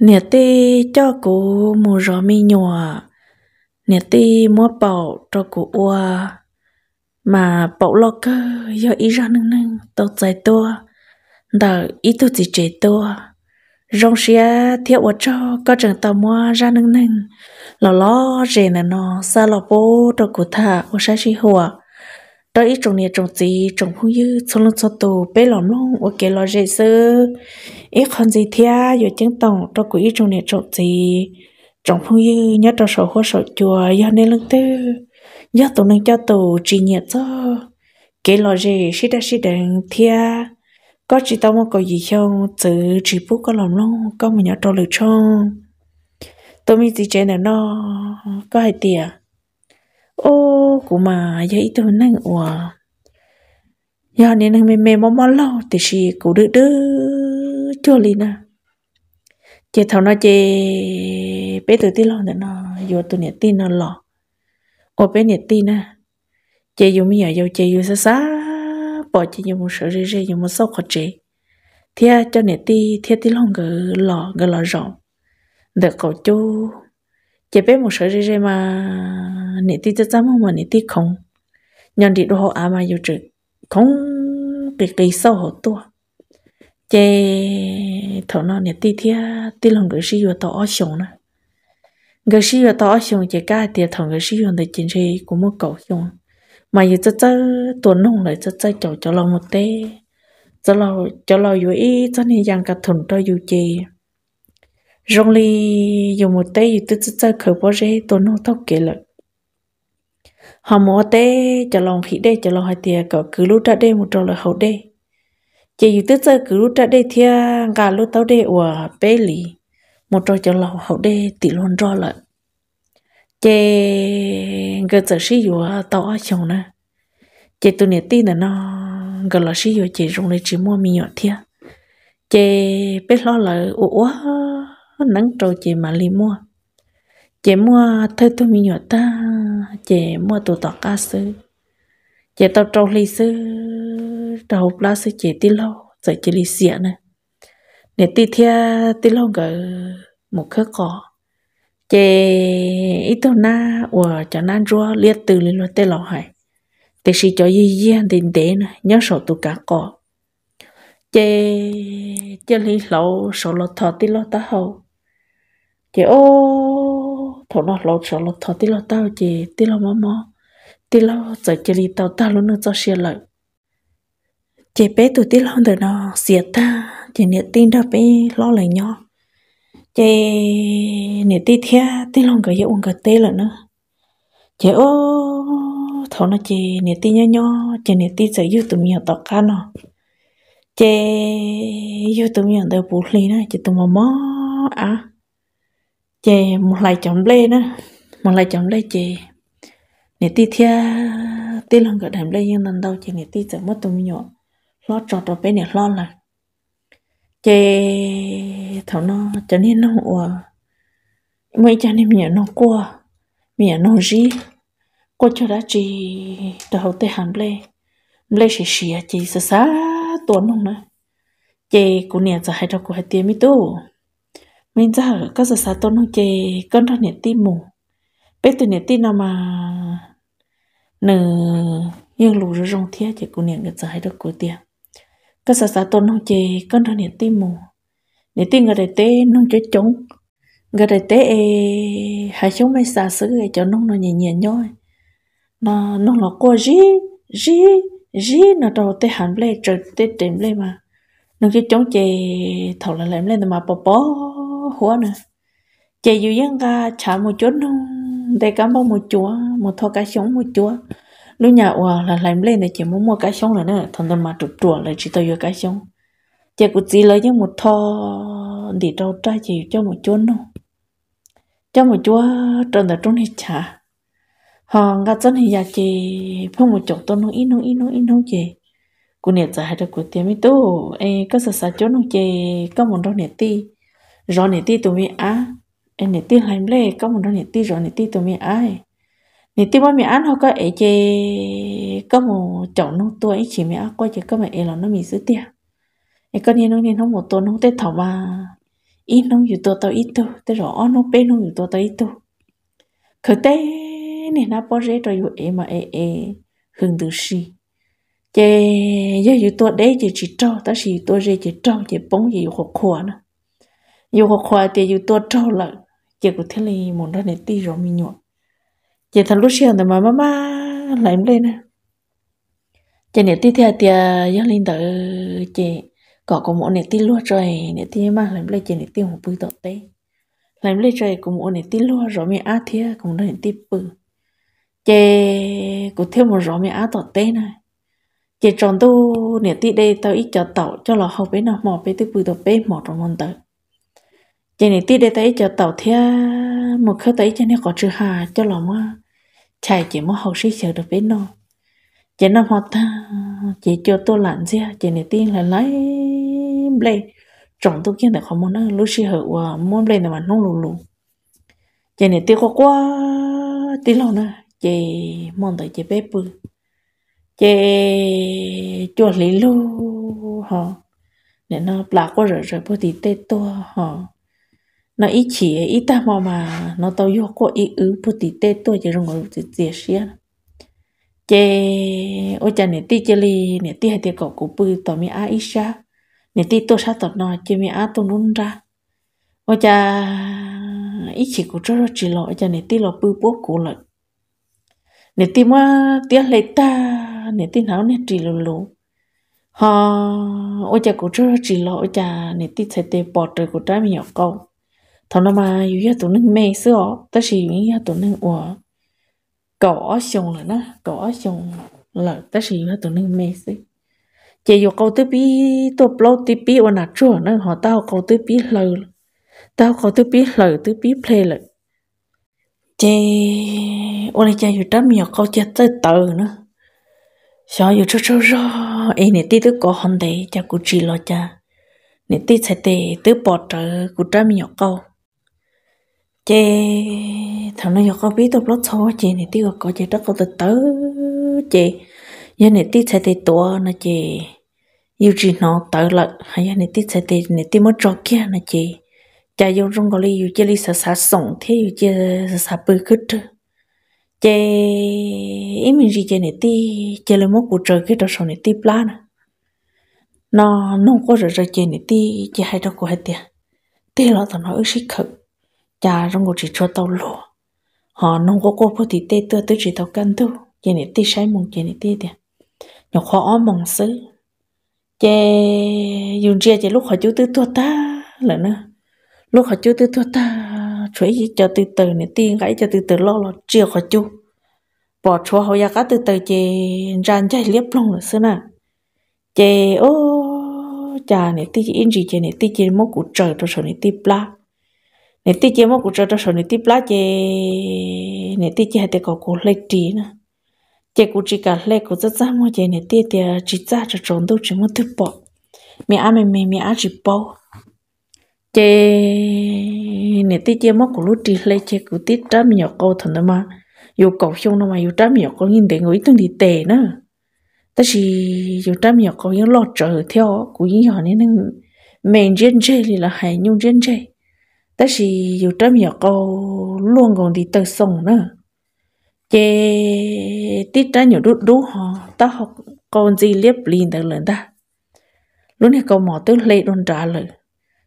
nè ti cho cô mù rõ mi nhòa nè ti mua bảo cho cô oa mà bảo lo cơ do ý ra nâng nâng tao chạy tua đợi ý tu chỉ chạy tua rong xia theo ở cho có chẳng tao mua ra nâng nâng lò lò rề nè nó xa lò bố cho cô thả ở xa xí hùa đó ít trồng này trồng gì trồng không như số lượng số tổ bé lỏng luôn ở kia lo dễ sơ ít còn gì thia rồi chứng tổng đó cũng ít trồng này trồng gì trồng không như nhớ trồng sầu hoa sầu chùa do nên lưng tư nhớ tổ nên cho tổ chỉ nhiệt cho kia lo dễ xí đa xí đằng thia có chỉ tao mà có gì không tự chỉ bút có lỏng luôn có mình nhà trồng lựa chọn tôi mình chỉ chơi nào, nó có hai tiền ô cụ mà giờ tôi năng ủa giờ nên năng mềm mềm mò mò lâu thì chỉ cụ đứa đứa cho liền à chị thầu nó chị bé từ tí lo nữa nó vô tôi nhẹ tin nó lo ô bé nhẹ tin à chị dùng bây giờ vô dùng xa bỏ chị dùng sợi rì rì dùng một sâu khó chị thì cho nhẹ tí thì tí lo ngờ lò ngờ lò rộng được cậu chú chỉ biết một sợi gì mà nị tí cho chăm mà nị tí không nhận đi đồ họ à mà yêu chữ không cái cái sâu họ tua chế thọ nó nị tí thia tí lòng người sĩ vừa tỏ ở sống nè người sĩ vừa tỏ ở sống chế cả thằng người sĩ vừa được chính trị của một cậu sống mà yêu cho cho tuần nong lại cho cho cho cho lòng một tê cho lòng cho lòng yêu ý cho nên rằng cả thùng cho yêu chế rong li dùng một tay dùng tư tư tư khởi bó rễ tôi nô tóc kể lợi họ mua tê cho lòng khí đê cho lòng hai tiền có cứ lúc trả đê một trò lời hậu đê chỉ dùng tư tư cứ lúc trả đê thia gà lúc tao đê của bê lì một trò cho lòng hậu đê tỷ luôn rõ lợi chỉ gờ sợ sĩ dù tao chồng nè chỉ tụi nè tin là nó gờ là sĩ dù chỉ rong li chỉ mua mi nhọt thia chỉ biết lo lời ủa nắng trâu chị mà li mua chị mua thôi tôi mi nhỏ ta chị mua tụ tọt ca sư chị tao trâu li sư đầu la sư chị tí lâu rồi chị li xịa nè để tí thia tí lâu gỡ một khớ cỏ chị ít tao na ở cho na rua liệt từ li lo tê lò hải thì sĩ cho gì gì anh tiền tế nè nhớ sổ tụ cả cỏ chị chị li lâu sổ lọt thọ tí lo ta hậu chị ô thổ nó lâu cho nó thọ tí lo tao chị tí lo mò mò tí lo giờ chị đi tao tao luôn nó cho xe lợi chị bé tụi tí lo được nó xịt ta chị niệm tin đã bé lo lại nhau chị niệm tí thia tí lo cái gì uống cái tê là nữa chị ô thọ nó chị niệm tin nhau nhau chị niệm tin giờ yêu tụi mình tao cá nó chị yêu tụi mình đều bù lì nè chị tụi mò mò à chè một lại chấm lê nữa một lại chấm lê chè nè ti thia ti lần gọi đầm lê nhưng lần đầu chè nè ti chở mất tụi nhỏ lo trọt trọt bé nè lo là chè thảo nó cho nên nó ủa mấy cha nên mẹ nó qua mẹ nó gì cô cho đã chỉ đầu tê hàm lê lê xì xì à, chỉ sá tuấn không nữa chè cô nè giờ hai đâu cô hai tiêm ít tu mình giờ có giờ sao tôn chè con ra nẹt tin mù bé từ nẹt tin nào mà nở nhưng lù rồi rong thia chỉ cũng nẹt cái giờ được của tiền có giờ sao tôn chè con ra nẹt tin mù nẹt tin người đại tế nông chơi chống người đại tế hai chống mấy xa xứ cái chỗ nông nó nhẹ nhẹ nhoi nó nông nó co gì gì gì nó đầu tế hẳn lên trời tế tìm lên mà nông chơi chống chè thầu là làm lên mà bỏ bỏ một một một một chút để bông sống หัวน่ะเจอยู่ยังกาฉาหมูจุดนู่แต่กำบองหมูจัวหมูทอกาชงหมูจัว lúc nhà ủa là làm lên để chỉ muốn mua cá sống là nữa thằng thằng mà trục trụa là chỉ tôi vừa cá sống chỉ cũng chỉ lấy những một thò để đâu trai chỉ cho một chút nó cho một chúa trần là trốn hết trả họ ngã chân thì nhà chị phong một chồng tôi nó ít nó ít nó ít nó chị cô nè giải được đứa của tiền mới tu ê có sợ sợ chỗ nó chị có một đâu nè ti rõ nè ti tụi mi á em nè ti hành lễ có một đó nè ti rõ nè ti tụi mi ai nè ti bao mi ăn họ có ấy chê có một chồng nó tua ấy chỉ mi á coi chỉ có mà ấy là nó mình giữ tia ấy có nên nó nên không một tô nó tết thảo mà ít tô tao nó อยู่ตัวตัว ít tu tết rõ nó bé ít tô khởi tết nè nó bao giờ rồi ấy mà ấy ấy hưởng từ si chê đấy chỉ chỉ trâu ta chỉ tôi chỉ trâu chỉ bóng chỉ khổ khổ nữa yêu hoa khoa thì yêu tua trâu là chỉ có thế này muốn ra để tí rồi mình nhọ chỉ thằng lúc xưa thì mà má má làm lên nè chỉ nếu tí theo thì giáo linh tự chỉ có có mỗi nếu tí lúa rồi nếu tí mà làm lên chỉ nếu tí một bữa tọt tê làm lên rồi cũng mỗi nếu tí lúa rồi mình ăn thia cũng nên tí bự chỉ cũng thêm một rồi mình ăn tọt tê này chỉ chọn tu nếu tí đây tao ít cho tàu cho là học bé nào mò bé tí bự tọt bé mò trong môn tới chị này tí để tới cho tàu thia một khơi tới cho nên có chữ hà cho lòng á chạy chỉ muốn học sĩ chờ được biết nó chị năm học ta chị cho tôi lặn ra chị này tí là lấy ble chọn tôi kia để không muốn nó lúc sĩ hở và muốn ble là mà nông lù lù chị này tí có quá tí lâu nữa chị mong đợi chị bé bự chị cho lý lù họ để nó lạc quá rồi rồi bố tí tê to họ nó ít chỉ ít ta mà mà nó tao vô có ít ứ bút tí tê tôi chỉ rong ngồi chỉ chỉ xia chê ôi cha nè tí chê li nè tí hai tí cổ cổ bự tao mi á ít xa nè tí tôi sát tao nói chê mi á tôi nôn ra ôi cha ít chỉ cũng rất chỉ lo ô cha nè tí lo bự bố cổ lại nè tí mà tí lấy ta nè tí nào nè chỉ lù lù ha ôi cha cũng rất chỉ lo ô cha nè tí sẽ tê bỏ trời cổ trái mi học câu thằng nó mà yêu yêu tụi nó mê xưa ta chỉ yêu yêu tụi nó ở cỏ xong rồi nó cỏ xong là ta chỉ yêu tụi nó mê xứ chỉ yêu câu tư bi tôi lâu tư bi ở nạt chua nó họ tao câu tư bi lâu tao câu tư bi lâu tư bi play lại chị ôn chị yêu trăm nhiều câu chết tới từ nữa sao yêu cho cho cho em nè tí tức có hòn đấy cha cụ chỉ lo cha nè tí sẽ tê tứ bỏ trở cụ trăm nhiều câu chị thằng nó giờ có biết tụi lót xô chị này tiêu có chị rất có tự tử chị giờ này tiêu sẽ tiêu tua nè chị yêu chị nó tự lận hay giờ này tiêu sẽ tiêu này tiêu mất trò kia nè chị cha yêu trong gọi là yêu chị li sa sa sống thế yêu chị sa sa bự cứ chứ chị em mình gì chị này tiêu chị lấy một cuộc trời cái đó sau này tiêu nè nó nó có rồi rồi chị này tiêu chị hay đâu có hết tiền tiêu là thằng nó ước sĩ khẩn cha rong chỉ cho tàu lúa họ nông có cô phụ thì tê tơ tới chỉ tàu cân tu chỉ nè tê sai mong chỉ nè tê đi nhỏ khó mong xứ chè dùng chia chè lúc họ chú tư tua ta là nữa lúc họ chú tư tua ta chuối gì cho từ từ nè tiên gãy cho từ từ lo lo chia họ chú bỏ chua họ ya cá từ từ chè ran chạy liếp long là xưa nè chè ô cha nè tê in gì chè nè tê chè mốt củ trời cho sợ nè tê bla nè tiếc chế mô cụ trơ trơ sổ tiếc tí plá chế tiếc tí chế hai tế có cụ lê trí nè chế cụ trí cả lê cụ chất giá mô chế nè tí tế trí giá trơ trốn đâu chế mô thức bỏ mẹ anh mẹ mình mẹ anh chỉ bỏ chế nè tiếc chế mô cụ lú trí lê chế cụ tí trá mì nhỏ câu thần đó mà yêu cầu xong nó mà yêu trá mì nhỏ câu nhìn để người tương đi tệ nữa ta chỉ yêu trá mì nhỏ câu những lọt trở theo cụ nhìn họ nên mình trên chơi thì là hay nhung trên chơi tới khi dù trâm hiểu cô luôn còn đi tới sông nữa chế tít ra nhiều đút đút họ ta học con gì liếp liền tới lần ta lúc này câu mỏ tới lệ đồn trả lời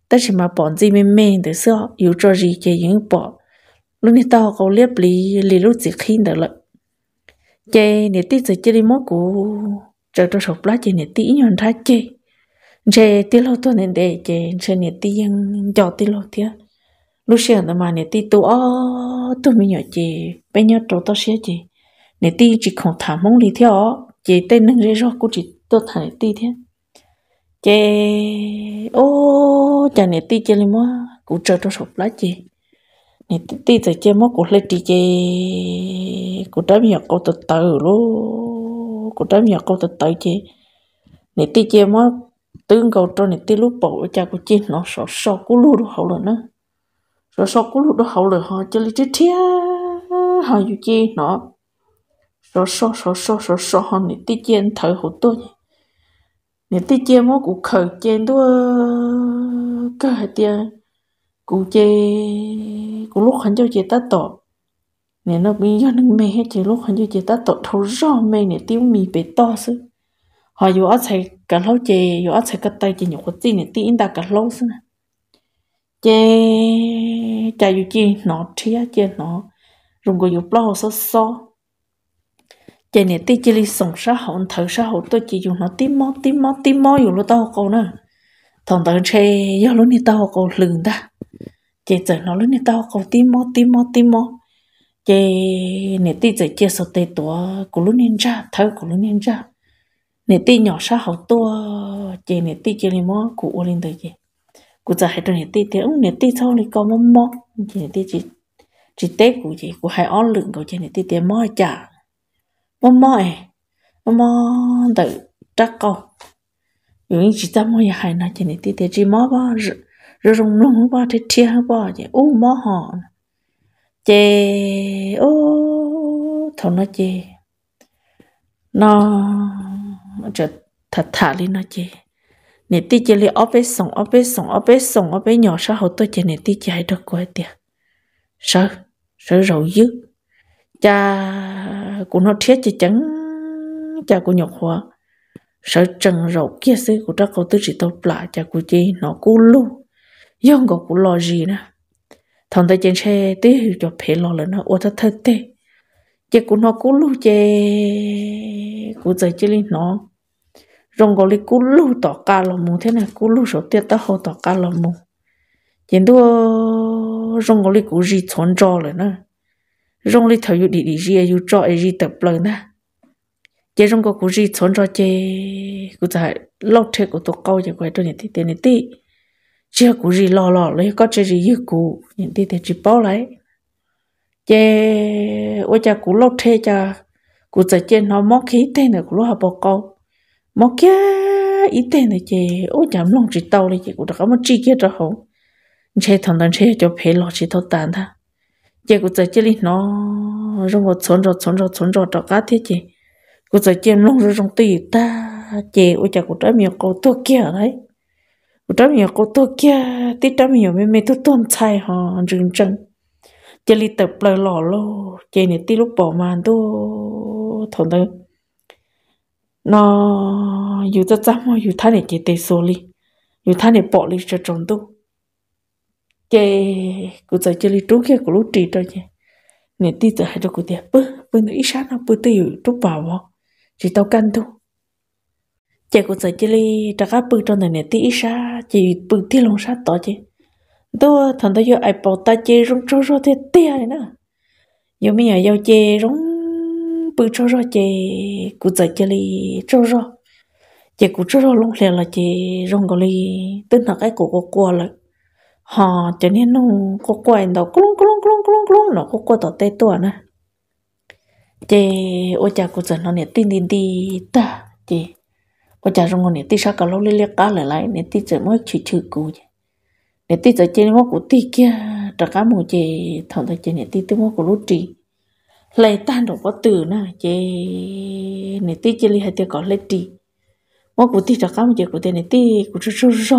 ta chỉ mà bọn gì mê mê tới xưa dù cho gì chế những bỏ lúc này tao câu liếp lì lì lúc gì khi tới lợi chế nè tít giờ chơi đi mốt của chờ cho sọc lá chế nè tí nhon ra chế chế tí lâu tôi nên để chế chế nè tí yang cho tí lâu lúc xưa nó mà nè tí tu ó tu mi nhỏ chị bây giờ trâu tao xía chị nè ti chỉ không thả mông đi theo chị tên nâng rê rõ của chị tôi thả nè tí thế chị ô chả nè ti chơi lên mua cũng chờ cho sụp lá chị nè ti tí chơi mất cũng lấy chị chị cũng đám nhạc cô tự từ luôn cũng đám nhạc cô tự từ chị nè ti chơi mất tương cầu cho nè ti lúc bộ cha của chị nó sợ sợ của luôn hậu rồi nữa rồi sau cú lúc đó hậu lời họ chơi chơi thia họ dù chi nó rồi sau sau sau sau sau họ nít tí chen thở hậu tôi nít tí chen mó cụ khờ chen đó cái hạt tia cụ chê cụ lúc hắn cho chị ta tỏ nè nó bị do nâng mê hết chị lúc hắn cho chị ta tỏ thấu rõ mê nè tiêu mì bể to sư họ dù ở thầy cả lâu chê dù ở thầy cả tay chị nhục có gì nè tí in ta cả lâu sư nè chế chạy dụ chi nó chia chế nó rung có dụ bao sơ sơ chế nè tí chế li sống sa hậu thở sa hậu tôi chỉ dùng nó tím mó tím mó tím mó dụ lúc tao cô nè thằng tao chê do lúc nè tao cô lường ta chế chở nó lúc nè tao cô tím mó tím mó tím mó chế nè tí chở chế số tê tua của lúc này ra thở của lúc này ra nè tí nhỏ sa hậu tua chế nè tí chế li mó của ô linh tới chế cụ giờ hai tuần tê tê ông nè tê sau này có mông mò chỉ tê chỉ chỉ tê cụ chỉ cụ hai ó lượng cậu chỉ nè tê tê mò chả mông mò ấy mò mò tự chắc câu dù như chỉ ta mò nhà hai nè chỉ nè tê tê chỉ mò ba rồi rồi rung ba bao thế ba bao chỉ u mò họ chê ô thằng nó chê nó chợt thật thà lên nó chê nè tí chơi li ốp sòng ốp sòng ốp sòng ốp nhỏ sao hậu tôi chơi nè tí chơi hay được quá tiệt sợ sợ rầu dữ cha của nó thiết chơi trắng cha của nhọc hoa sợ trần rầu kia sư của các cậu tư chỉ tộc lạ cha của chị nó cú lù dòng gọi của lo gì nè thằng tay chơi xe tí hiểu cho phê lo lên nó ô thật thật tê chị của nó cú lù chê của giờ chơi li nó rong gọi là cú lu tỏ ca lò mù thế này cú lu số tiền tao hồ tỏ ca lò mù chỉ đua rong gọi là cú gì chọn cho rồi nè rong lấy thầu đi đi gì yêu trò gì tập lời nè chỉ rong có cú gì chọn trò chỉ cú tại lâu thế của tôi câu chỉ quay tôi nhận tiền tiền tí chưa cú gì lo lo lấy có chơi gì yêu cú nhận tiền tiền chỉ bao lấy chỉ ôi cha cú lâu thế cha cú tại trên nó móc khí thế này cú lo học bao câu mà kia ít tiền này chị ô chạm lòng chỉ tàu này chị cũng đã có một chi kia cho hậu chế thằng thằng chế cho phê lọ chỉ thâu tàn tha chị cũng giờ chỉ lý nó rồi một chốn rồi chốn rồi chốn rồi cho cá thế chị cũng giờ chém lòng rồi trong tì ta chị ô chả cũng đã miệng câu tua kia đấy cũng đã miệng câu tua kia tít đã miệng mấy mấy tôi tôn chai họ rừng chân chị lý tập lời lọ lô chị này tí lúc bỏ màn tôi thằng thằng nó dù cho chăm mà dù thay để chỉ tê số li dù thay để bỏ li cho trốn tu chê cụ giờ chơi li trú kia cụ lúc trì cho chê nè tí giờ hai cho cụ tiệt bơ bơ nó ít sáng nó bơ tê dù trú bảo họ chỉ tao căn tu chê cụ giờ chơi li trả cá bơ cho nè nè tí ít sáng chỉ bơ tí lông sát tỏ chê tôi thằng ta yêu ai bảo ta chê rung trâu rồi thế tê nữa giờ mình ở yêu chê rung bự cho rồi chị cụ dạy chị li cho rồi chị cụ cho rồi luôn liền là chị rong gọi li tên là cái cụ có qua lại họ cho nên nó có qua đó clong clong clong clong clong nó có qua tỏ tay tua nè chị ôi cha cụ dạy nó nè tin tin đi ta chị ôi cha rong gọi nè tin sao cả lâu liên cá lại lại nè tin dạy mới chữ chữ cụ chị nè tin dạy chị nó cụ ti kia trả cá mù chị thằng thằng chị nè tin tiếng nó cụ lút trì lấy tan được có từ na, chế nè tí chế li hai tiêu có lấy đi, mỗi cụ tí cho cá một chế cụ tí nè tí cụ chú chú chú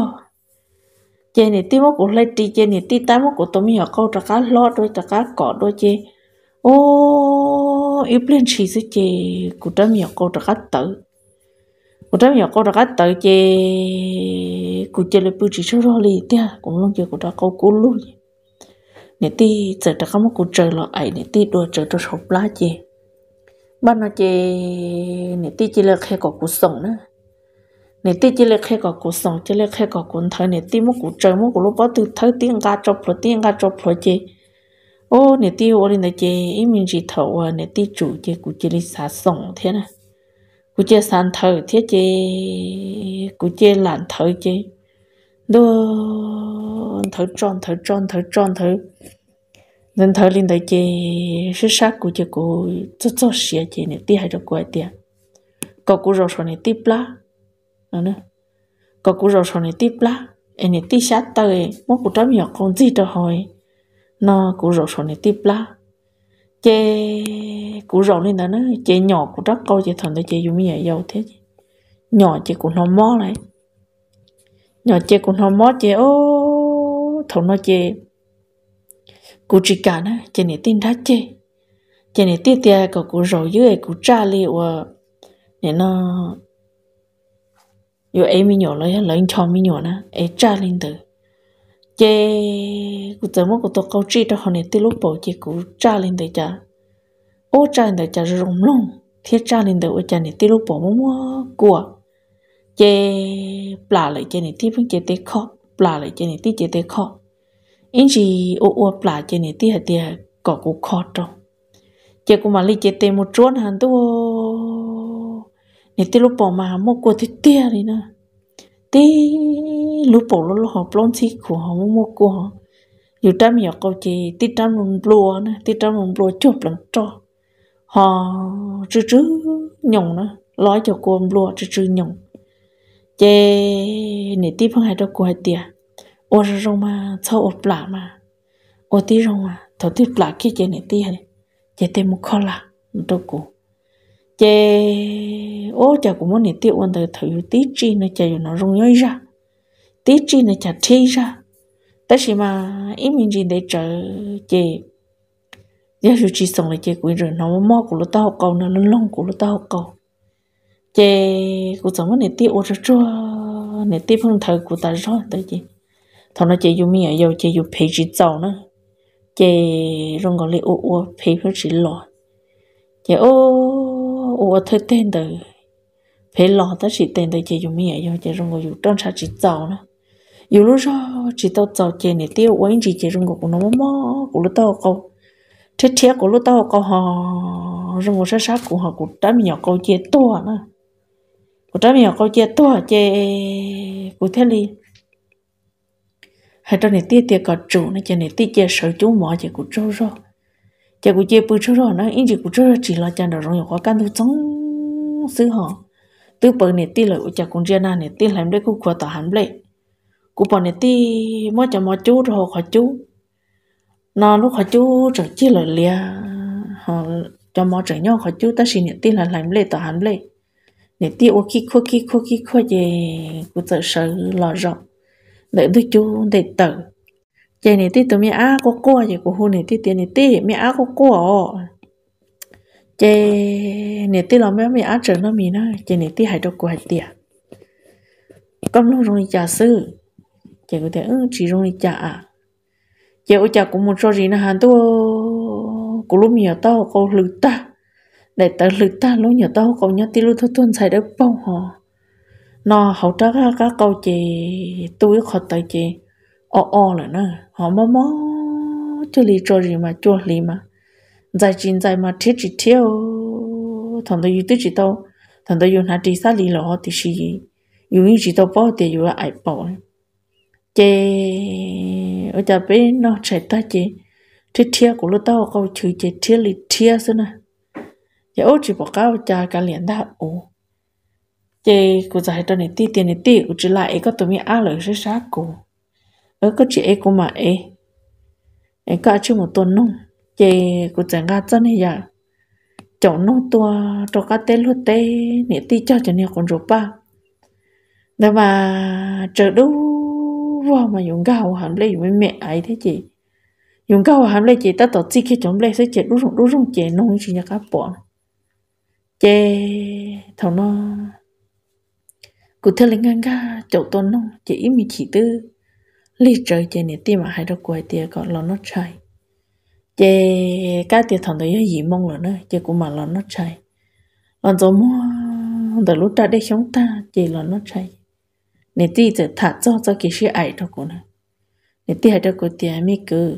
chế nè tí mỗi cụ lấy tí chế nè tí tám mỗi cụ tôm nhỏ câu cho cá lót đôi cho cá cọ đôi chế ô yêu lên chỉ sẽ chế cụ tôm nhỏ câu cho cá tử cụ tôm nhỏ câu cho cá tử chế cụ chế lấy bự chỉ chú chú li tia cũng luôn chế cụ cho câu cú luôn nè ti giờ ta không có chơi lo ấy nè ti đua chơi cho sọc lá chê ban nó chơi nè ti chỉ là khe có cuộc sống nữa nè ti chỉ là khe có cuộc sống chỉ là khe có cuộc thời nè ti một cuộc chơi một cuộc lúc bao từ thời tiếng ga cho pro tiếng ga cho pro chê ô nè ti ô lên nè chê ý mình chỉ thầu à nè ti chủ chơi cuộc chơi đi xả sống thế nè cuộc chơi sàn thờ thế chơi cuộc chơi làn thờ chơi đô thở tròn thở tròn thở tròn thở nên thở lên tới chị sức sắc của chị cô cho cho xia chị này tí hay cho quay tiền có cú rồi sau này tiếp bla, nữa nữa có cú rồi sau này tiếp bla, em này tiếp sát tới một cú trắm nhỏ con gì cho hỏi nó cú rồi sau này tiếp bla, chê cú rồi lên đó nữa chê nhỏ của rất coi chị thằng tới chê dùng như vậy giàu thế nhỏ chị của nó mò lại nhỏ chê cũng không mót chê ô thầu nó chê cụ chỉ cả nó chê này tin đã chê chê này tiếc tiếc cậu cụ rồi dưới cụ cha li và nè nó yo ấy mi nhỏ lấy lấy cho mi nhỏ na ấy cha lên từ chê cụ tớ mất cụ tôi câu chi cho họ này tiếc lúc bỏ chê cụ cha lên từ cha ô cha lên từ cha rồng lông thiết cha lên từ ô cha này tiếc lúc bỏ mua mua của chế bà lại chế này tiếp vẫn chế tế khó bà lại chế này tí chế tế khó in chỉ ô ô bà chế này tí hạt tí có cú khó trong chế cũng mà lấy chế tế một chút hẳn tu này tí lúc bỏ mà mua cua thì tia đi nè tí lúc bỏ lúc họ plon xí của họ mua cua họ dù trăm nhiều câu chế tí trăm mùng blue nè tí trăm mùng blue chụp lần cho họ chữ chữ nhồng nè lói cho cô blue chữ chữ nhồng chế nè tí phong hai đâu qua tiệt ô rong mà sau ô plả mà ô tí rong mà thầu tí plả kia chế nè tí này, chế tê một khó là đâu cụ chế ô chả cũng muốn nè tí ôn từ thử tí chi nó chả nó rong nhoi ra tí chi nó chả thi ra tất nhiên mà ít mình gì để chờ chế giờ chú chỉ xong là chế quên rồi nó mò của nó tao học câu nó lông của nó tao học câu chế cụ giống này tiêu ô cho chua này tiêu phong thờ cụ ta rõ tới chị thằng nó chế dùng miệng dầu chế dùng phê chỉ dầu nữa chế rong gọi là ô ô phê phê chỉ lọ chế ô ô thôi tên từ phê lọ tới chỉ tên từ chế dùng miệng dầu chế rong gọi dùng trang sa chỉ dầu nữa dù lúc đó chỉ tao dầu chế này tiêu quấy chỉ chế rong gọi của nó mò mò của lúc tao câu chết chết của lúc tao câu họ rong gọi sát sát của họ của đám nhỏ câu chế to nữa của trái miệng câu chè to chè của thế li hay trong này tiết tiết có chủ này chê này tiết chè sở chú mỏ chè của trâu rồi chè của chè bự trâu rồi nó ý chê của trâu chỉ là chàng đầu rồi có căn thu trống xứ họ tư bờ này tiết là của chàng cũng chia na này tiết làm đấy cũng qua tỏ hẳn lệ của bọn này tiết mỗi chàng mỗi chú rồi khỏi chú nó lúc khỏi chú trở chia lời lia họ cho mỗi chè nhau khỏi chú ta xin này tiết là làm lệ tỏ hẳn lệ nè ti ô khi khô khi khô khi khô về của tự sợ lo rộng để tôi chú để tự chơi nè ti tụi mẹ á có cô vậy của hôn nè ti tiền nè ti mẹ á có cô chơi nè ti là mẹ mẹ á trở nó mì nó chơi nè ti hại đâu của hại tiền con lúc rồi trả sư chơi có thể ừ chỉ rồi trả chơi ô trả cũng một số gì nó hàng tôi cũng lúc mẹ tao có lử ta để ta lực ta lúc nhớ tao cậu nhớ tí lúc tôi tuân xài đỡ bao họ nó hậu trắc các câu chị tôi khó tới chị o o là nó họ mò mò chơi lý cho gì mà chơi lý mà giải chín giải mà thiết chỉ thiếu thằng tôi tôi chỉ tao thằng đó dùng hạt đi sát lý lọ thì gì dùng chỉ tao bỏ thì dùng ai bỏ chị ở nhà bên nó chạy ta chị thiết thiếu của lúc tao câu chữ chị thiết lý thiết xí nè 也欧只不搞家个连大哦。这古在这里地点的地，我只来一个对面阿来是啥古，而个只一个嘛哎，哎个只么多弄，这古在个真的呀，就弄多做个得路得，你地叫着你工作吧，那么这都哇嘛用高含泪没没爱的这，用高含泪这，他到自己种泪是这，路上路上这弄是人家干不。chê thằng nó cụ thể lên ngang ga chỗ tôn nó chỉ mi chỉ tư lý trời chê nè tiêm mà hai đó quay tiê còn lo nó chạy chê cá tiê thằng đấy gì mong là nó chê cũng mà lo nó chạy còn rồi mua từ lúc ta để chúng ta chê lo nó chạy nè ti giờ thả cho cho kỳ sĩ ải đó cụ nè nè ti hai đó cụ tiê mi cứ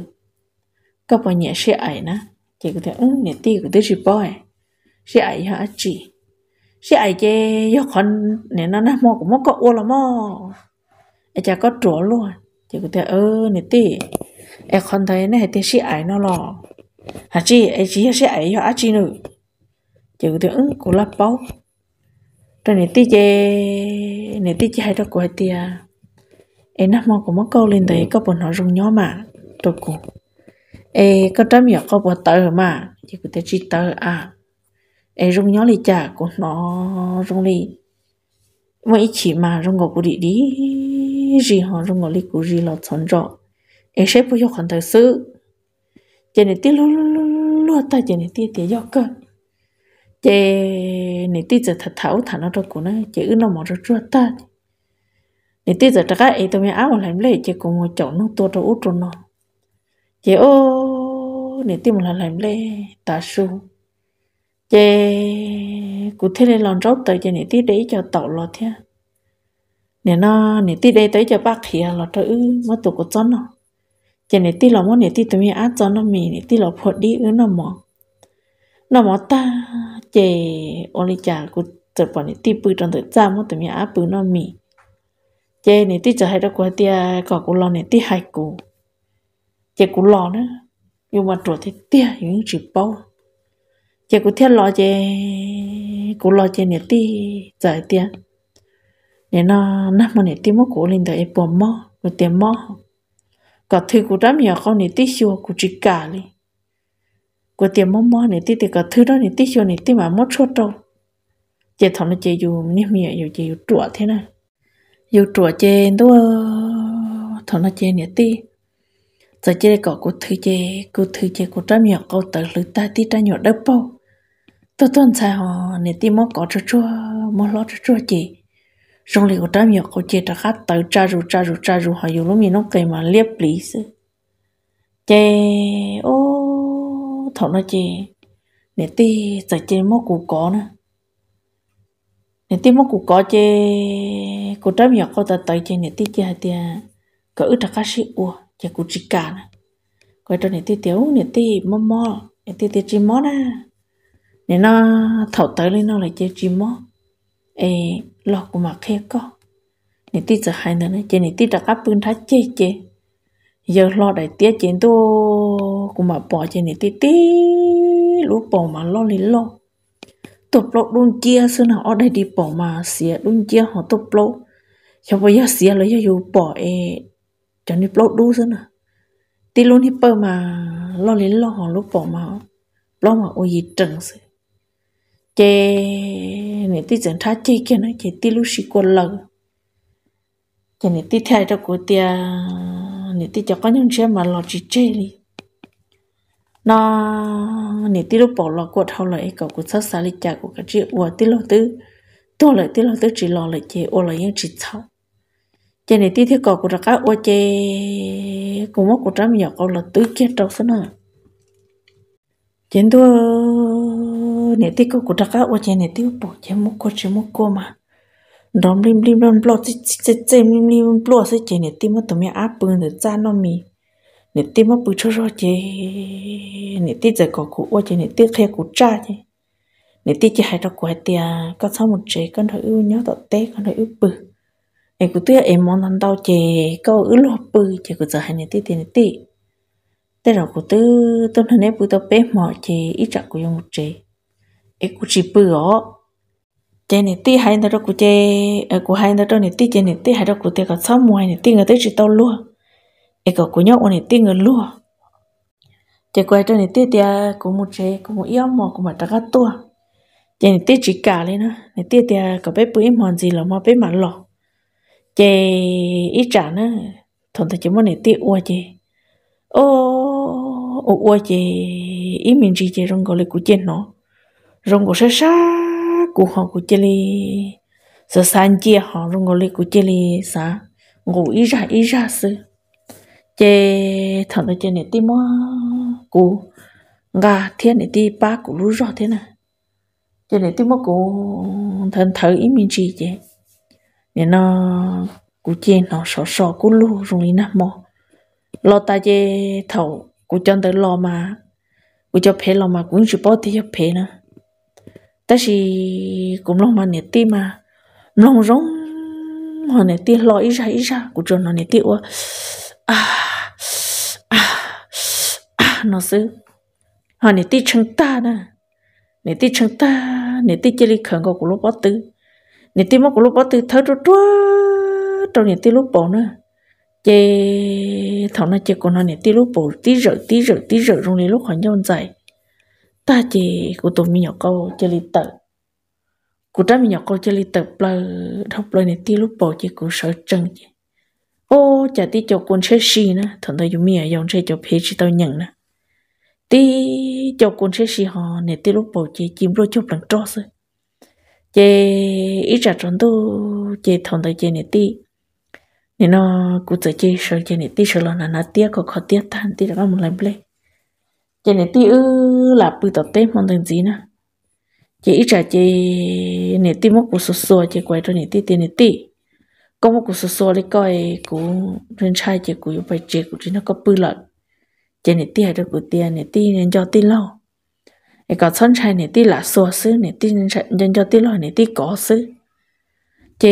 có bao nhiêu sĩ ải nè chê cụ thể ừ nè ti cụ tới chỉ bao sẽ ai hả chị sẽ ai chơi, do con nè nó nó mò cũng mò có ô là mò ai chả có trổ luôn chị có thể ơ nè tí, ai con thấy nè thì sẽ ai nó lo, hả chị ai chị sẽ ai hả chị nữa chị có thể ứng cũng là bao rồi nè tí chơi, nè tí chơi hay đó của hai tì à ai nó mò cũng mò câu lên đấy có bọn nó rung nhỏ mà tôi cũng ai có trăm nhỏ có bọn tờ mà chị có thể chỉ tờ à em rung nhó lì chả của nó rung lì mấy chỉ mà rung ngọc của đi đi gì họ rung ngọc lì của gì là chọn rõ em sẽ bây giờ hoàn thật sự chị này tiếc luôn luôn luôn ta chị này tiếc tiếc do cơ chị này tiếc giờ thật thảo thả nó ra của nó chị nó mở ra chua ta này tiếc giờ các ấy tôi mới áo làm lấy chỉ cũng một chỗ nó tua cho út rồi nó chỉ ô này tiếc một lần làm lấy ta xuống chè cụ thế này lòn rốt tới chè nè tí đấy cho tàu lò thế nè nó nè tí đấy tới cho bác thì à, lò tới ư mất tụ của chân nó chè nè tí lò mất nè tí tụi mi át chân nó mì nè tí lò phật đi ư nó mỏ nó mỏ ta chè ô lì chả cụ chợ bỏ nè tí bự trong thời gian mất tụi mi át bự nó mì chè nè tí chợ hay đó của tia cỏ cụ lo nè tí hai cụ chè cụ lo nữa nhưng mà trộn thì tia những chỉ bao giờ cũng theo lo chê cũng lo chê nè tí giải tiền nè nó năm mươi nè tí mất của lên đời em bỏ mò của tiền mò có thứ của đám nhà không nè tí xua của chỉ cả đi của tiền mò mò nè tí thì có thứ đó nè tí xua nè tí mà mất chốt đâu giờ thằng nó chơi dù nè mẹ dù chơi dù trụa thế này dù trụa chơi đó thằng nó chơi nè tí giờ chơi có của thứ chơi của thứ chơi của đám nhà con tự lựa ta tí ra nhỏ đất bao tôi tuần sai họ nè tim móc cỏ chua chua mò lót chua chua chị trong liều trăm nhiều câu chuyện đã khát tới cha ru cha ru cha ru họ dù lúc mình nó kề mà liếp lý sư chê ô thọ nó chê nè ti giờ chê móc củ cỏ nữa nè ti móc củ có chê cụ trái miệng câu ta tới chê nè ti chê hai tia cỡ ức đã khát sĩ ua chê cụ chỉ cả nè coi cho nè ti tiểu nè ti mò mò nè ti ti chỉ mò nè nên nó thầu tới lên nó lại chơi chim mó ê lo của mặt khe có nên tít giờ hai nữa chơi nên tít đặt áp bưng thái chơi chơi giờ lo đại tiếc chơi tô của mặt bỏ chơi nên tít tít lú bỏ mà lo lý lo tập lộ luôn chia xưa nào ở đây đi bỏ mà xía luôn chia họ tập lộ cho bây giờ xía lấy cho dù bỏ ê cho nên lộ đu xưa nào tí luôn hipper mà lo lý lo họ lúc bỏ mà lo mà ôi gì trần xưa chế nè tí chẳng thá chế kia nó chế tí lúc xí cô lờ chế nè tí thay cho cô tia nè tí cho có những chế mà lọ chỉ chế đi nó nè tí lúc bỏ lọ cô thao lại cậu cô sát xa lý chả của cái chế ủa tí lọ tư tôi lại tí lọ tư chỉ lọ lại chế ủa lại những chỉ sau chế nè tí thế cậu cô ra cá ủa chế cô mất cô trăm nhỏ cậu là tư kia trong số nào chế tôi nè tí cô cụ đặc á ôi nè tí bỏ chế mốc cô chế mốc cô mà đom lim lim đom blo chế chế chế lim lim blo sẽ chế nè tí mất tụi mình áp bưng để ra nó mì nè tí mà bự cho cho chế nè tí giờ có cụ ôi nè tí khe cụ cha chế nè tí chỉ hai đó quẹt tia có sao một chế con thợ ưu nhớ tọt té con thợ ưu bự em cụ tiếc em món ăn đau chế câu ứ lo bự chế cứ giờ hai nè tí tí nè tí tê rồi cụ tư tôi nói nè bự tao bé mỏ chế ít chặt cụ dùng một chế e ku chỉ bự ó chế này tí hay nó đó cụ chế ở cụ hay nó đó này tí chế này tí hay đó cụ tế có sáu mùa hay này tí người tới chỉ tao lúa e có cụ nhau ở này tí người lúa chế quay cho này tí thì cụ một chế cụ một yếu mò cụ mà ta gắt tua chế này tí chỉ cả lên nữa này tí thì có bé bự mòn gì là mà bé mà lọ chế ít trả nữa thằng ta chỉ muốn này tí ua chế ô ua chế ý mình chỉ chế trong gọi là cụ chế nó rong của sa sa của họ của chơi li sa san chia họ rong của li của chơi li sa ngủ ý ra ý ra sư chơi thằng nó chơi này tim mà của gà thiên này ti ba của lú rõ thế này chơi này tim mà của thân thở ý mình chỉ chơi nên nó của chơi nó sò sò của lú rong li nằm mò lo ta chơi thầu của chân tới lo mà của cho phê lo mà cũng chịu bỏ thì cho phê nè ta chỉ cũng lòng mà nè ti mà lòng rong họ nè ti lo ít ra ít ra của trường nó nè tiêu à à à nó sư họ nè ti chân ta nè nè ti chân ta nè ti chỉ li khẩn cầu của lúc bó tư nè ti mất của lúc bó tư thở rút rút trong nè ti lúc bỏ nữa chê thằng nó chê của nó nè ti lúc bỏ tí rợ tí rợ tí rợ trong này lúc họ nhau dài ta chỉ cụ tụi mi nhỏ câu chơi lịch tử cụ ta mi nhỏ câu chơi lịch tử là học lời này ti lúc bỏ chỉ cụ sợ chân chỉ ô chả ti cho quân chơi xì nữa thằng ta dùng mía dùng chơi cho phê chỉ tao nhận nữa ti cho quân chơi xì họ này ti lúc bỏ chỉ chìm rồi chụp lần trót rồi chị ít trả trốn tu chị thằng ta chơi này ti nên nó cụ chỉ chơi sợ chơi này ti sợ là nó tiếc có khó tiếc than ti là bao một lần play chị này tí ư là bự tập tết mong thằng gì nè chị ít trả chị này tí mốc của số số chị quay cho này tí tiền này tí có một cuộc số số lấy coi của trên trai chị của phải chị của chị nó có bự lợn chị này tí hay được của tiền này tí nên cho tí lâu ai có sân trai này tí là số xứ này tí nên cho tí lâu này tí có xứ chị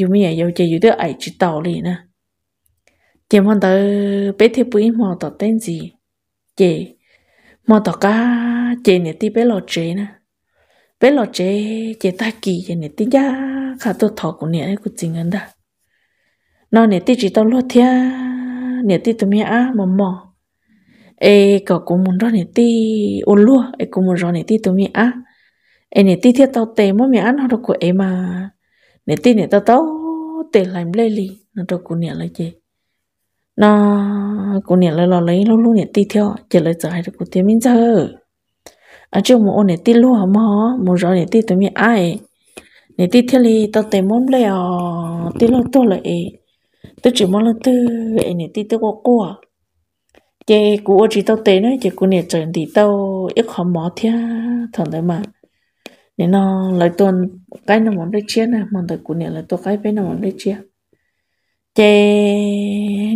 dù mi ấy à, chị dù đứa ấy chỉ tàu đi nè chị mong tới bé thế bụi mò tập tết gì chị mà tao cá chế này ti bé lọ chế nè bé lọ chế chế ta kỳ chế này ti giá khá tôi thọ của nè của chính anh đó nó nè ti chỉ tao lo thia nè ti tụi mía á mò mò ê e cậu cũng muốn đó nè ti, ôn luôn, ê e cũng muốn rồi nè ti tụi mía á ê e nè ti thiệt tao tè mò mía ăn nó đâu của em mà nè ti nè tao tao tè làm lê lì nó đâu của nè là chế nó cô nè lời lo lấy lúc lúc nè ti theo chỉ lời giải được của tiếng mình giờ ở à, chứ một ô nè ti luôn hả mà một rõ nè ti tụi mình ai nè ti theo thì tao tìm món lấy à ti lo tôi lại tôi chỉ món là tư vậy nhận ti tôi qua qua chị cũng chỉ tao tế nữa chị cũng nhận trận thì tao ít khó mỏ thia thằng đấy mà nên nó lời tuần cái nó món đấy chia nè mà đấy cô nè là tôi cái bên nó món đấy chia chế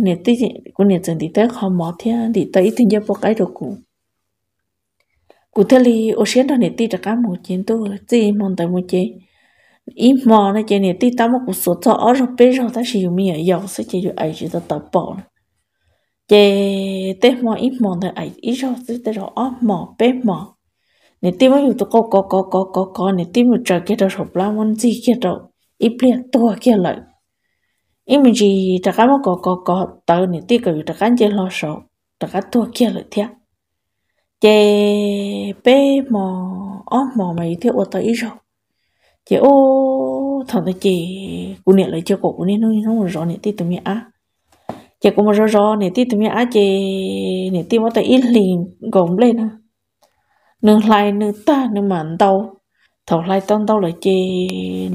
nè tí cô nè chẳng thì tới họ mò thế thì tới ít tiền giờ ấy cái đồ cũ cụ thể li ở trên đó nè tí đã cá một chuyện tôi chỉ mong tới một chén ít mò nè chén nè tí tao một cuộc số cho ở rồi bây giờ ta sử dụng miệng dầu sẽ chỉ được ai chỉ ta tập bỏ chế tết mò ít mò thì ai ít rồi sẽ tới rồi ở mò bé mò nè tí mới dùng tôi có có có có có có nè một trời kia cái đó sập la muốn chỉ kia đâu ít biết tôi kia lại 因为这这个么搞搞搞到你这个有这个感觉老少，这个多见了天，这白毛哦毛嘛有天我到一手，这哦他的这姑娘来结果姑娘弄弄绕你这对面啊，这姑么绕绕你这对面啊这你这么到一零拱来呢，能来能打能满刀，头来当刀来这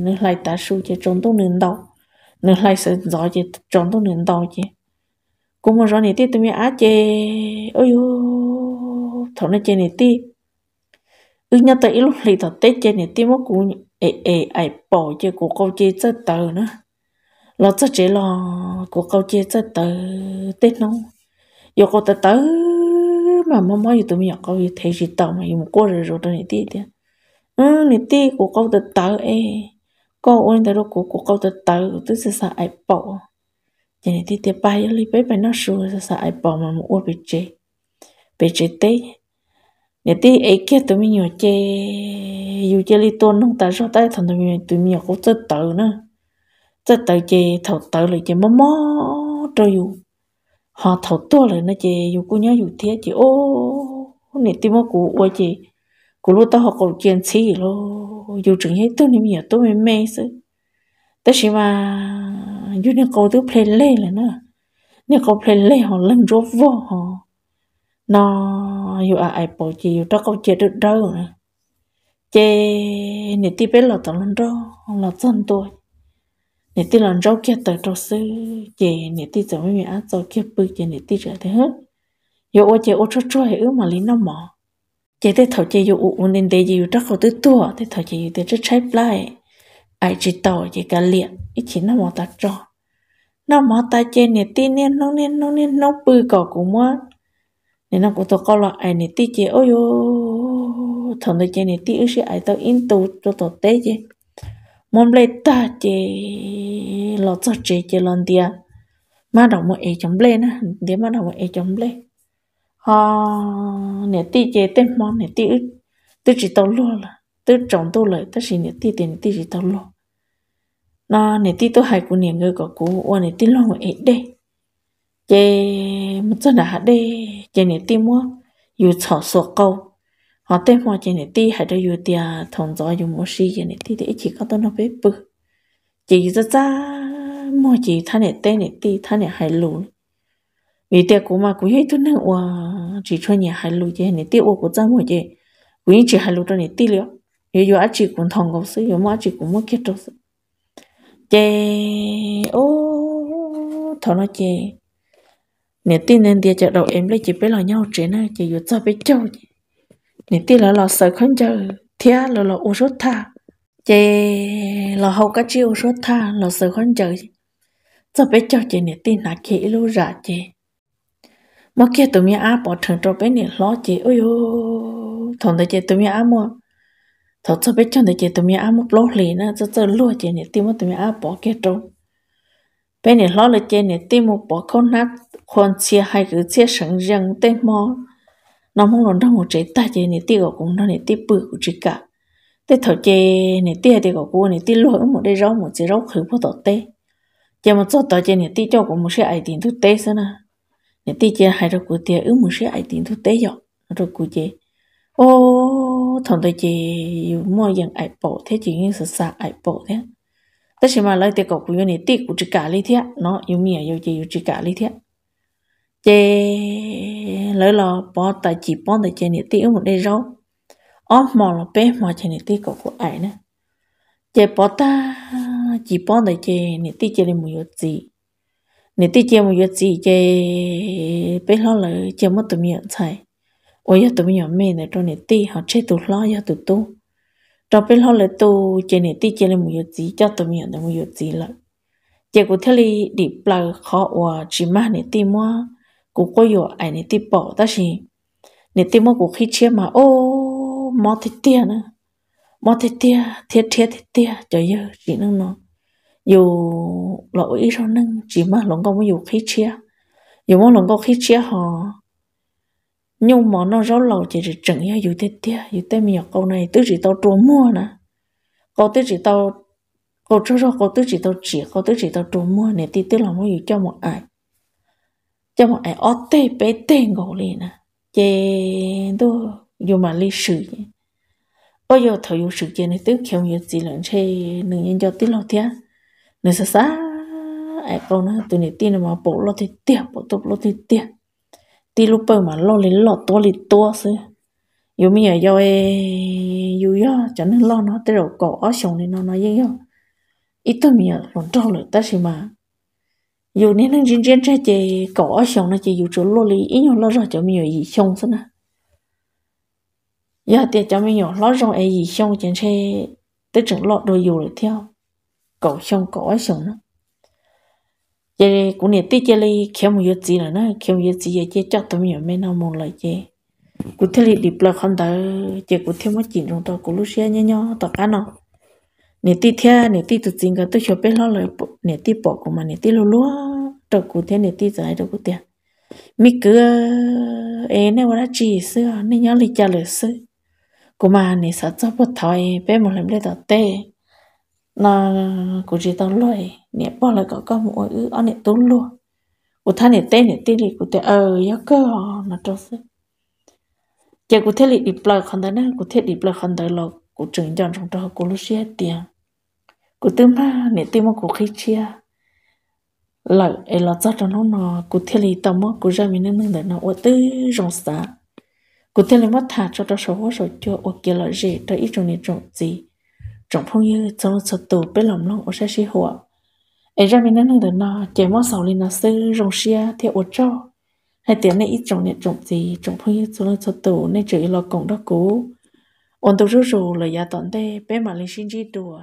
能来打输这中东能刀。nó lại sợ gió chỉ tròn tôi nên đau chứ cũng mà rõ này tí tôi mới á chê ôi ô thọ nó chê này tí ư nhà tôi lúc này thọ tết chê này tí mất cũng ê ê ai bỏ chê của câu chê rất tờ nữa lo chắc chế lo của câu chê rất tờ tết nó giờ cô ta tớ mà mong mong tụi mình có thấy gì tao mà dùng cô rồi rồi tôi này tí đi ừ này tí của câu ta tớ ấy cô ôn tới cô cô câu từ từ tôi sẽ sợ ai bỏ giờ này thì tiếp bài lấy bé bé nó sửa sẽ sợ ai bỏ mà một ôn bị chế bị chế tê để tí ấy kia tụi mình nhỏ chê dù chê li tôn nông ta rõ tay thằng tụi mình tụi mình nhỏ cũng từ từ nữa từ từ chê thầu từ lại chê mó mó cho dù họ thầu to lại nó chê dù cô nhớ dù thế chê ô nè tí mà cụ ô chê cô lúc tao học cổ chuyện gì lo dù chẳng hết tôi niệm nhiều tôi mới mê sự tất nhiên mà dù nên cô tôi phải lê là nữa nên cô phải lê họ lần rốt vô họ nó dù à ai bỏ gì dù tao câu chuyện được đâu nữa chê nếu tí bé là tao lần đó là dân tôi nếu tí lần rau kia tao tao sư chê nếu tí giờ mới mẹ ăn kia bự chê nếu tí trở thế hết dù ô chê ô cho cho hệ ước mà lý nó mỏ chỉ thế thầu chế dụ u nên để dụ rất khó tư tua thế thầu chế dụ để rất trái lại ai chỉ tàu chỉ cả liệt ít chỉ nó mà ta cho nó mà ta chế nè ti nè nó nè nó nè nó bự cỏ cũng mua nè nó cũng tôi câu loại ai nè ti chơi ôi ô thằng tôi chơi nè ti ước gì ai tao in tù cho tao té chơi mong lấy ta chơi lọt cho chơi chơi lần tiệt mà đồng một ai chấm lên á để mà đồng một ai chấm lên họ ờ, nè ti chế tên món nè ti tư chỉ tao lo là tư trồng tao lại tất nhiên nè ti tiền ti chỉ tao lo nó nè ti tôi hay của nè người có cũ ô nè ti lo mà ấy chế một chân nào hạt đây chế nè ti mua dù chọn sổ câu họ tên mò chế nè ti hay đâu dù tiền, thằng gió dù mua xí chế nè ti để chỉ có tao nó bếp bự chỉ ra ra mò chỉ thà nè tên nè ti thằng nè hay lùn vì tiếc của mà cũng hết tuần nữa chỉ cho nhà hai lúa chứ này tiếc của cha mua chứ cũng chỉ hai lúa đó này tiếc liệu giờ giờ chỉ cũng thằng gốc xí giờ mà chỉ cũng mất kết rồi chê ô thằng nó chê, nè tin nên tiếc chợ đầu em lấy chỉ biết là nhau chứ nè chỉ giờ cha biết châu chứ nè tiếc là lo sợ không chờ thia là lo ô số tha chê là hậu cái chiêu số tha là sợ không chờ cha biết châu chứ nè tin là khi lô ra chê mà kia tụi mi á bỏ thằng trâu bên này lo chị ôi ô thằng đấy chị tụi mi á mua thằng cho bên chồng đấy chị tụi mi á mua lo lì nữa, cho cho lúa chị này tim tụi mi á bỏ kia trâu bên này lo lại chị này tim một bỏ con nát con chia hai cái chia sẵn riêng tên mò nó muốn nó đâu một chế ta chị này tiêu cũng nó này tiêu bự của chị cả tê thằng chê này tê thì có cua này tê lúa một đây rau một chỉ rau khử của tổ tê giờ mà số tổ chê này tê cho cũng một số ai tiền thứ tê xí na nè tí chè hai rồi cụ tiệt ước muốn sẽ ai tiền thu tế dọ rồi cụ chè ô thằng tôi chè mua dạng ai bỏ thế chỉ những sự sạ ai bỏ thế tất nhiên mà lời tiệt cậu cụ này tí cụ chỉ cả lý thế nó yêu mía yêu chè yêu chỉ cả lý thế chè lời lò bỏ tài chỉ bỏ tài chè nè tí ước muốn đây rau ôm mò là bé mò chè nè tí cậu cụ ai nè chè bỏ ta chỉ bỏ tài chè nè tí chè lên mùi gì 你对节目越自己别老了，节目都没有菜，我也都没有买呢，找你对好吃都老也都多，找别老了都叫你对节目没有自己，叫都没有都没有自己了。结果这里你不好我只骂你对么？我过有爱你对宝，但是你对么我去吃嘛？哦，毛太甜了，毛太甜，甜甜的甜，就有谁能弄？dù lộ ý sau nâng chỉ mà lồng công dù khí chia dù mà lồng công khí chia họ nhưng mà nó rõ lâu chỉ chỉ chẳng nhớ dù thế tia dù thế mình câu này tức chỉ tao trốn mua nè câu tức chỉ tao câu trước rồi câu tức chỉ tao chỉ câu tức chỉ tao trốn mua này thì tức là mua dù cho một ai cho một ai ót tê bê tê ngộ liền nè chê đó dù mà lịch sử bây giờ thầu dù sự kiện này tức không như gì lận chê nửa nhân cho tí lâu thế nên sa sa ai câu na tụi này tin mà bộ lo thì tiệt bộ tụt lo thì tiệt ti lúc bơ mà lo lên lo to lên to sư yo mi yo e yo yo cho nên lo nó tới đầu cổ ở sống nên nó nói yo ít tôi mi còn trâu lại ta xí mà yo nên nó riêng riêng ra chơi cổ ở sống nó chơi yo chỗ lo lên ít nhau lo ra cho mi yo gì sống xí na giờ tiệt cho mi yo lo ra ai gì sống chẳng chơi tới chừng lo đồ yo rồi theo cậu xong cậu ấy xong nó giờ cũng nhiệt tiết chơi khéo một gì là nó khéo một gì giờ chơi chắc tôi nhiều mấy năm một lại chơi cụ thể là đi plug không tới chơi cụ thể mất chuyện trong đó cụ lúc xe nhá nhá tao cả nó nhiệt tiết theo nhiệt tiết tự tin cả tôi cho biết lo lại nhiệt tiết bỏ của mà nhiệt tiết lúa lúa trong cụ thể nhiệt tiết giải trong cụ thể mi cứ em này là chỉ xưa nên nhớ lịch trả lời xưa của mà nhiệt sợ cho bớt thôi bé một lần lấy tao té na cụ chỉ tao lười, nè bỏ lại có con mũi ư ăn nè tốn luôn cụ thay nè tên nè tên đi cụ tê ờ yá cơ nó cho sư giờ cụ thế lì đi plug khăn đó nè cụ thế điệp plug khẩn đó là cụ trưởng chọn trong đó cụ lúc xia tiền cụ tư ma nè tư ma cụ khi chia lại ấy là e cho nó nó cụ thế lì tao mất cụ ra mình nâng nâng nó ô tư rong xa cụ thế lì mất thả cho đó số số cho ô kia là gì đó ít trong này trong gì trong phong như cho cho tù bên lòng lòng ở sẽ hùa ấy ra mình nâng được nó chế mỏ sầu lên nó sư rồng xia theo ở cho hai tiếng này ít trồng này trồng gì trồng phong như cho cho tù nên chữ lo cổng đó cũ ổn tụ rú rú lời giá tọn tê bé mà lên xin chi đùa